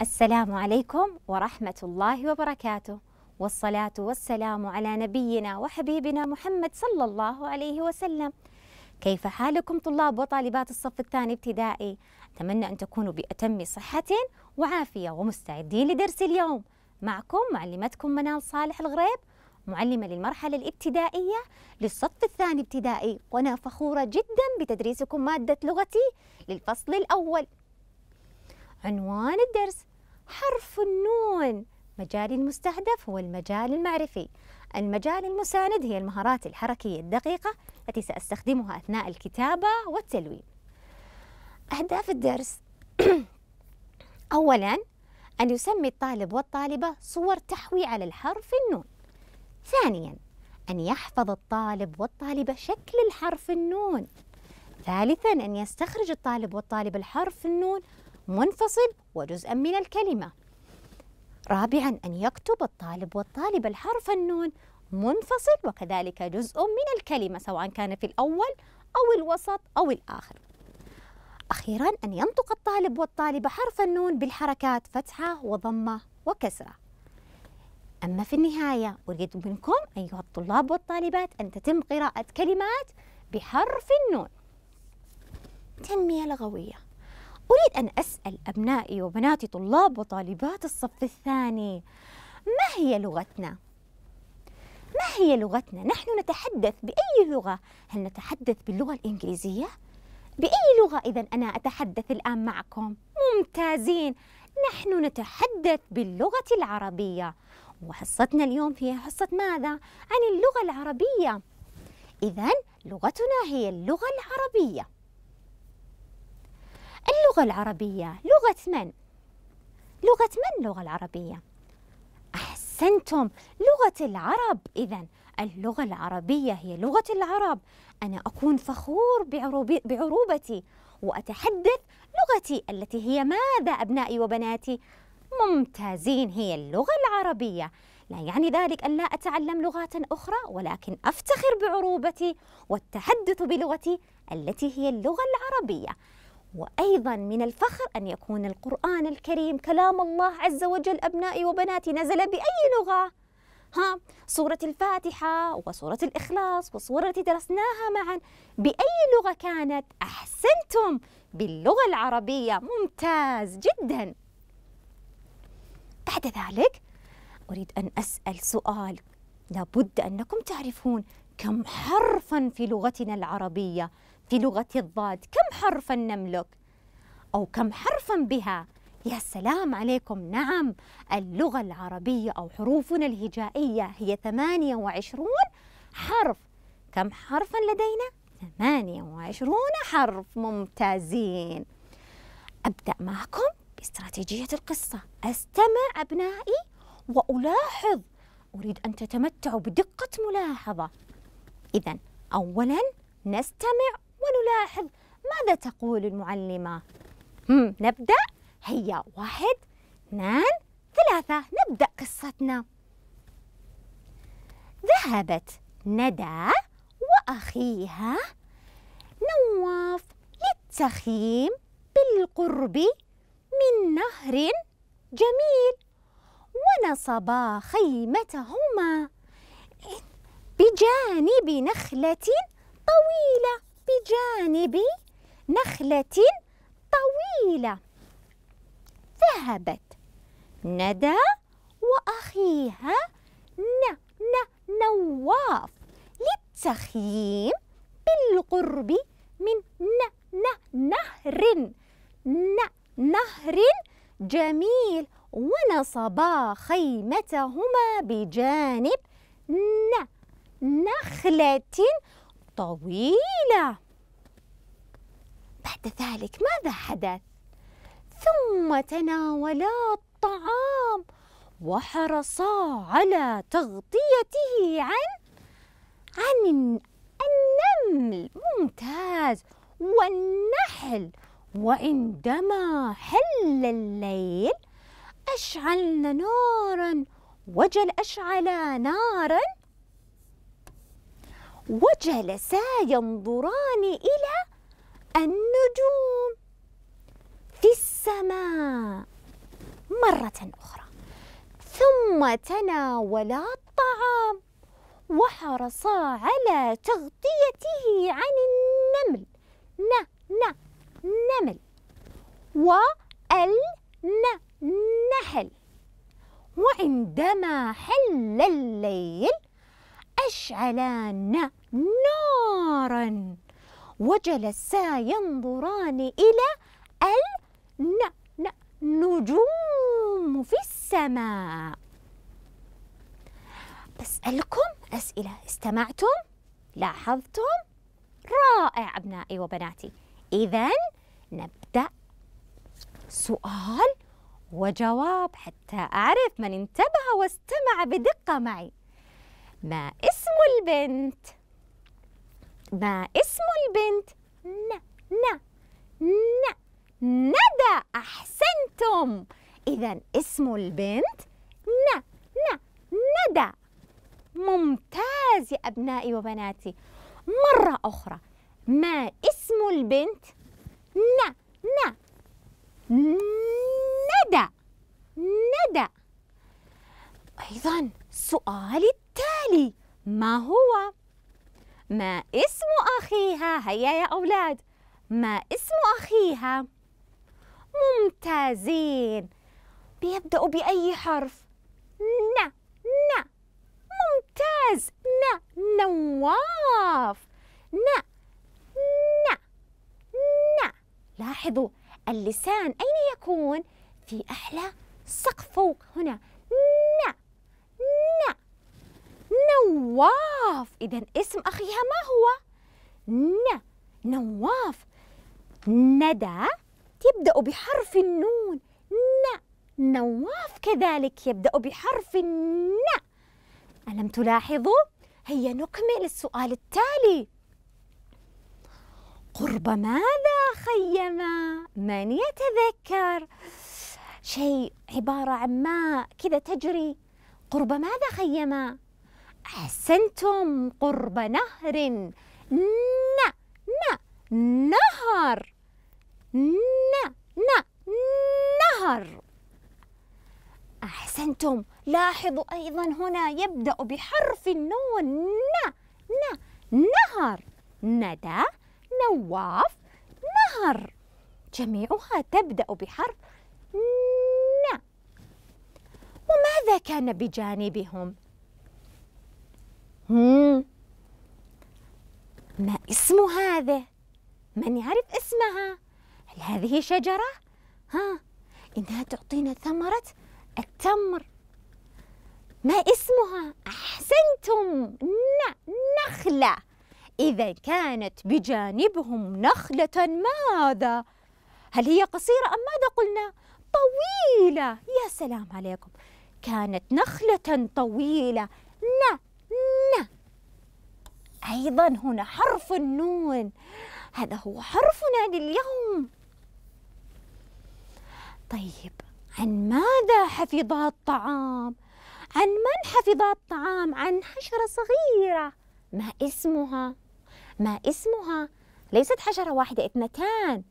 السلام عليكم ورحمة الله وبركاته والصلاة والسلام على نبينا وحبيبنا محمد صلى الله عليه وسلم كيف حالكم طلاب وطالبات الصف الثاني ابتدائي؟ أتمنى أن تكونوا بأتم صحة وعافية ومستعدين لدرس اليوم معكم معلمتكم منال صالح الغريب معلمة للمرحلة الابتدائية للصف الثاني ابتدائي وأنا فخورة جدا بتدريسكم مادة لغتي للفصل الأول عنوان الدرس حرف النون مجالي المستهدف هو المجال المعرفي المجال المساند هي المهارات الحركية الدقيقة التي سأستخدمها أثناء الكتابة والتلوين أهداف الدرس أولا أن يسمي الطالب والطالبة صور تحوي على الحرف النون ثانيا أن يحفظ الطالب والطالبة شكل الحرف النون ثالثا أن يستخرج الطالب والطالبة الحرف النون منفصل وجزءا من الكلمة رابعا أن يكتب الطالب والطالبة الحرف النون منفصل وكذلك جزء من الكلمة سواء كان في الأول أو الوسط أو الآخر أخيرا أن ينطق الطالب والطالبة حرف النون بالحركات فتحة وضمة وكسرة أما في النهاية أريد منكم أيها الطلاب والطالبات أن تتم قراءة كلمات بحرف النون تنمية لغوية أريد أن أسأل أبنائي وبناتي طلاب وطالبات الصف الثاني ما هي لغتنا؟ ما هي لغتنا؟ نحن نتحدث بأي لغة؟ هل نتحدث باللغة الإنجليزية؟ بأي لغة إذا أنا أتحدث الآن معكم؟ ممتازين نحن نتحدث باللغة العربية وحصتنا اليوم هي حصة ماذا؟ عن اللغة العربية إذا لغتنا هي اللغة العربية اللغة العربية لغة من؟ لغة من اللغة العربية؟ أحسنتم لغة العرب إذا اللغة العربية هي لغة العرب أنا أكون فخور بعروبتي وأتحدث لغتي التي هي ماذا أبنائي وبناتي؟ ممتازين هي اللغة العربية لا يعني ذلك أن لا أتعلم لغات أخرى ولكن أفتخر بعروبتي والتحدث بلغتي التي هي اللغة العربية وايضا من الفخر ان يكون القران الكريم كلام الله عز وجل ابنائي وبناتي نزل باي لغه ها سوره الفاتحه وسوره الاخلاص والسوره التي درسناها معا باي لغه كانت احسنتم باللغه العربيه ممتاز جدا بعد ذلك اريد ان اسال سؤال لابد انكم تعرفون كم حرفا في لغتنا العربيه في لغة الضاد كم حرفا نملك أو كم حرفا بها يا سلام عليكم نعم اللغة العربية أو حروفنا الهجائية هي 28 حرف كم حرفا لدينا؟ 28 حرف ممتازين أبدأ معكم باستراتيجية القصة أستمع أبنائي وألاحظ أريد أن تتمتعوا بدقة ملاحظة إذا أولا نستمع ونلاحظ ماذا تقول المعلمة نبدأ هيا واحد اثنان ثلاثة نبدأ قصتنا ذهبت ندى وأخيها نواف للتخييم بالقرب من نهر جميل ونصبا خيمتهما بجانب نخلة طويلة بجانب نخلة طويلة ذهبت ندى وأخيها ن ن نواف للتخييم بالقرب من ن ن نهر ن نهر جميل ونصبا خيمتهما بجانب ن نخلة طويلة بعد ذلك ماذا حدث؟ ثم تناولا الطعام وحرصا على تغطيته عن عن النمل ممتاز والنحل وعندما حل الليل أشعلن نارا وجل أشعلا نارا وجلسا ينظران إلى النجوم في السماء مرة أخرى ثم تناولا الطعام وحرصا على تغطيته عن النمل ن ن نمل نحل وعندما حل الليل أشعلان نارا وجلسا ينظران إلى النجوم في السماء بسألكم أسئلة استمعتم؟ لاحظتم؟ رائع أبنائي وبناتي إذا نبدأ سؤال وجواب حتى أعرف من انتبه واستمع بدقة معي ما اسم البنت ما اسم البنت ن ن ن ندى أحسنتم إذا اسم البنت ن ن ندى ممتاز يا أبنائي وبناتي مرة أخرى ما اسم البنت ن ن ندى ندى أيضا سؤال التالي التالي ما هو؟ ما اسم أخيها؟ هيا يا أولاد ما اسم أخيها؟ ممتازين بيبدأ بأي حرف؟ ن ن ممتاز ن نواف ن ن ن لاحظوا اللسان أين يكون؟ في أحلى سقف فوق هنا ن نواف إذا اسم أخيها ما هو؟ ن نواف ندى تبدأ بحرف النون ن نواف كذلك يبدأ بحرف الن ألم تلاحظوا؟ هيا نكمل السؤال التالي قرب ماذا خيما؟ من يتذكر؟ شيء عبارة عن ماء كذا تجري قرب ماذا خيما؟ أحسنتم قرب نهر ن ن نهر ن ن نهر أحسنتم لاحظوا أيضا هنا يبدأ بحرف النون ن ن نهر ندى نواف نهر جميعها تبدأ بحرف ن وماذا كان بجانبهم ما اسم هذا؟ من يعرف اسمها؟ هل هذه شجرة؟ ها إنها تعطينا ثمرة التمر ما اسمها؟ أحسنتم نخلة إذا كانت بجانبهم نخلة ماذا؟ هل هي قصيرة أم ماذا قلنا؟ طويلة يا سلام عليكم كانت نخلة طويلة ن ن أيضا هنا حرف النون هذا هو حرفنا لليوم طيب عن ماذا حفظ الطعام؟ عن من حفظ الطعام؟ عن حشرة صغيرة ما اسمها؟ ما اسمها؟ ليست حشرة واحدة اثنتان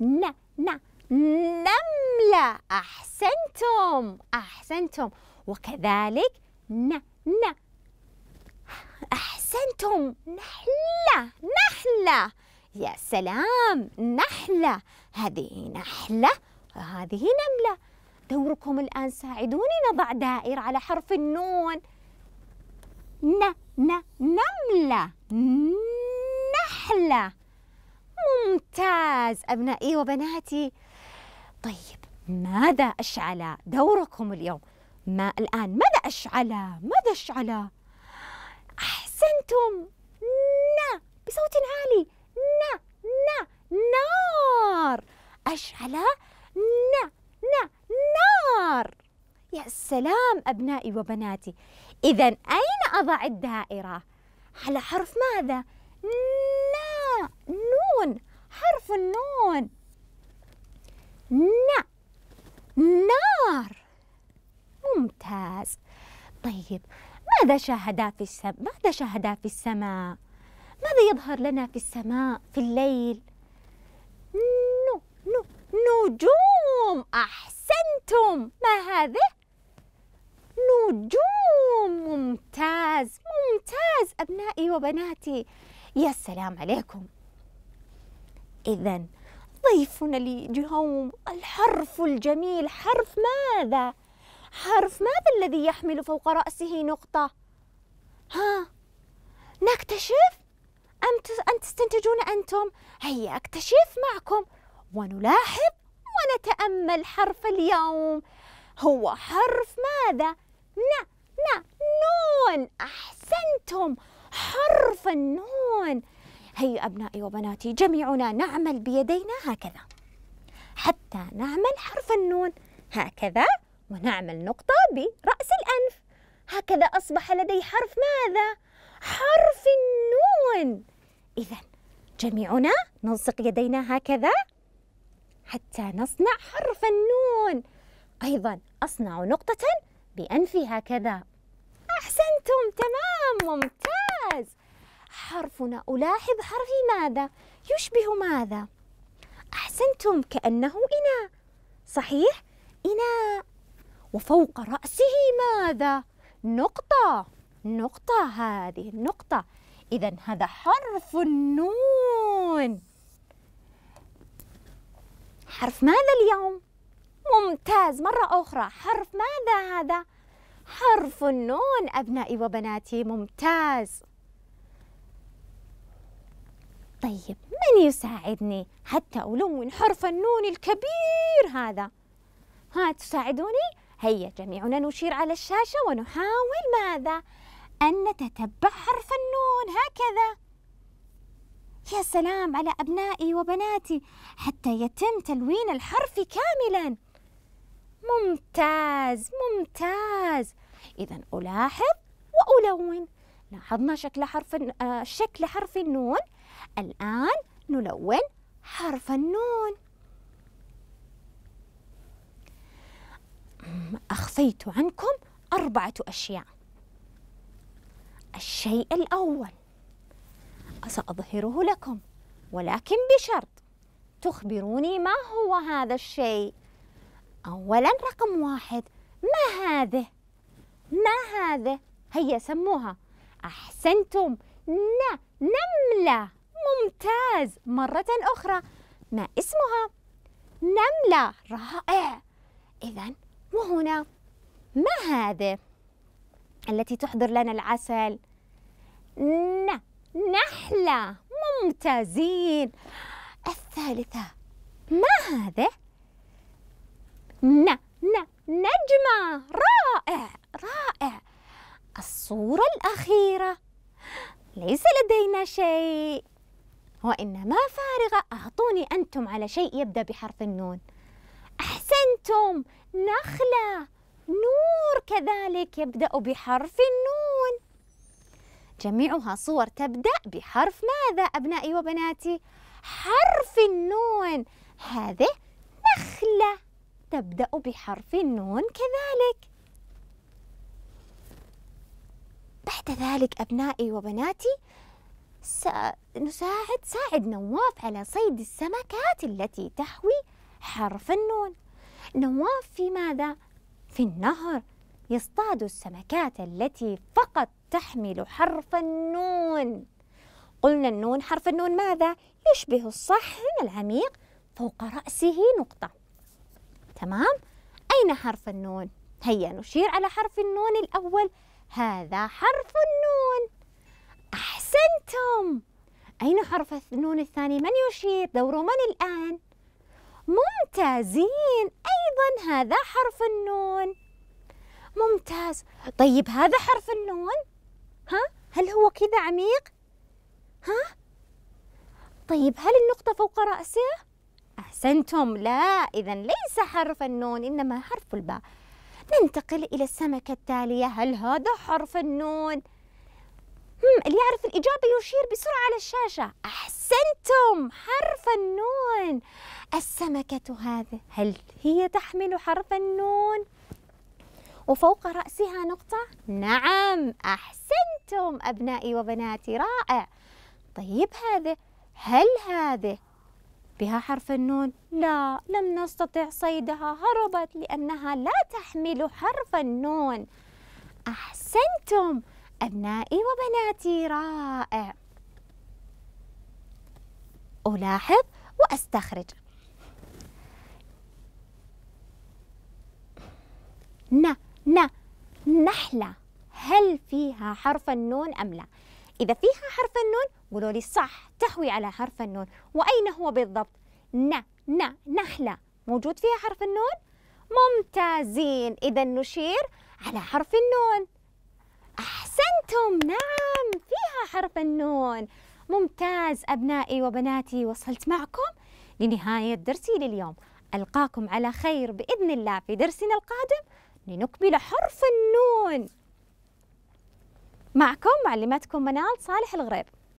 ن ن نملة أحسنتم أحسنتم وكذلك ن ن أحسنتم نحلة نحلة يا سلام نحلة هذه نحلة وهذه نملة دوركم الآن ساعدوني نضع دائرة على حرف النون ن ن نملة نحلة ممتاز أبنائي وبناتي طيب ماذا أشعل دوركم اليوم ما الآن ماذا أشعل ماذا أشعل أحسنتم نا بصوت عالي نا نا نار أشعل نا نا نار يا سلام أبنائي وبناتي إذا أين أضع الدائرة؟ على حرف ماذا؟ نا نون حرف النون نا نار ممتاز طيب ماذا شاهدا في السماء ماذا شاهدا في السماء ماذا يظهر لنا في السماء في الليل نو نو نجوم أحسنتم ما هذه نجوم ممتاز ممتاز أبنائي وبناتي يا سلام عليكم إذا ضيفنا اليوم الحرف الجميل حرف ماذا؟ حرف ماذا الذي يحمل فوق رأسه نقطة؟ ها نكتشف أم أن تستنتجون أنتم؟ هيا أكتشف معكم ونلاحظ ونتأمل حرف اليوم هو حرف ماذا؟ ن ن نون أحسنتم حرف النون هيا أبنائي وبناتي جميعنا نعمل بيدينا هكذا حتى نعمل حرف النون هكذا ونعمل نقطة برأس الأنف هكذا أصبح لدي حرف ماذا؟ حرف النون إذا جميعنا نلصق يدينا هكذا حتى نصنع حرف النون أيضا أصنع نقطة بأنفي هكذا أحسنتم تمام ممتاز حرفنا ألاحظ حرفي ماذا؟ يشبه ماذا؟ أحسنتم كأنه إناء صحيح؟ إناء وفوق رأسه ماذا؟ نقطة نقطة هذه النقطة إذا هذا حرف النون حرف ماذا اليوم؟ ممتاز مرة أخرى حرف ماذا هذا؟ حرف النون أبنائي وبناتي ممتاز طيب من يساعدني حتى ألون حرف النون الكبير هذا؟ ها تساعدوني؟ هيا جميعنا نشير على الشاشة ونحاول ماذا؟ أن نتتبع حرف النون هكذا يا سلام على أبنائي وبناتي حتى يتم تلوين الحرف كاملا ممتاز ممتاز إذا ألاحظ وألون لاحظنا شكل حرف آه، شكل حرف النون الآن نلون حرف النون أخفيت عنكم أربعة أشياء الشيء الأول سأظهره لكم ولكن بشرط تخبروني ما هو هذا الشيء أولا رقم واحد ما هذه ما هذه هيا سموها أحسنتم ن نملة ممتاز مرة أخرى ما اسمها نملة رائع إذا وهنا ما هذا التي تحضر لنا العسل ن نحلة ممتازين الثالثة ما هذا ن ن نجمة رائع رائع الصورة الأخيرة ليس لدينا شيء وإنما فارغة أعطوني أنتم على شيء يبدأ بحرف النون أحسنتم نخلة نور كذلك يبدأ بحرف النون جميعها صور تبدأ بحرف ماذا أبنائي وبناتي؟ حرف النون هذه نخلة تبدأ بحرف النون كذلك بعد ذلك أبنائي وبناتي سنساعد ساعد نواف على صيد السمكات التي تحوي حرف النون نواف في ماذا؟ في النهر يصطاد السمكات التي فقط تحمل حرف النون قلنا النون حرف النون ماذا؟ يشبه الصحن العميق فوق رأسه نقطة تمام؟ أين حرف النون؟ هيا نشير على حرف النون الأول هذا حرف النون أحسنتم أين حرف النون الثاني؟ من يشير؟ دور من الآن؟ ممتازين أيضا هذا حرف النون ممتاز طيب هذا حرف النون ها هل هو كذا عميق ها طيب هل النقطة فوق رأسه أحسنتم لا إذا ليس حرف النون إنما حرف الباء ننتقل إلى السمكة التالية هل هذا حرف النون هم اللي يعرف الإجابة يشير بسرعة على الشاشة أحسن أحسنتم حرف النون السمكة هذه هل هي تحمل حرف النون؟ وفوق رأسها نقطة؟ نعم أحسنتم أبنائي وبناتي رائع طيب هذه هل هذه بها حرف النون؟ لا لم نستطع صيدها هربت لأنها لا تحمل حرف النون أحسنتم أبنائي وبناتي رائع ألاحظ وأستخرج ن ن نحلة هل فيها حرف النون أم لا؟ إذا فيها حرف النون قولوا لي صح تحوي على حرف النون وأين هو بالضبط؟ ن ن نحلة موجود فيها حرف النون؟ ممتازين إذا نشير على حرف النون أحسنتم نعم فيها حرف النون ممتاز أبنائي وبناتي وصلت معكم لنهاية درسي لليوم ألقاكم على خير بإذن الله في درسنا القادم لنكمل حرف النون معكم معلمتكم منال صالح الغريب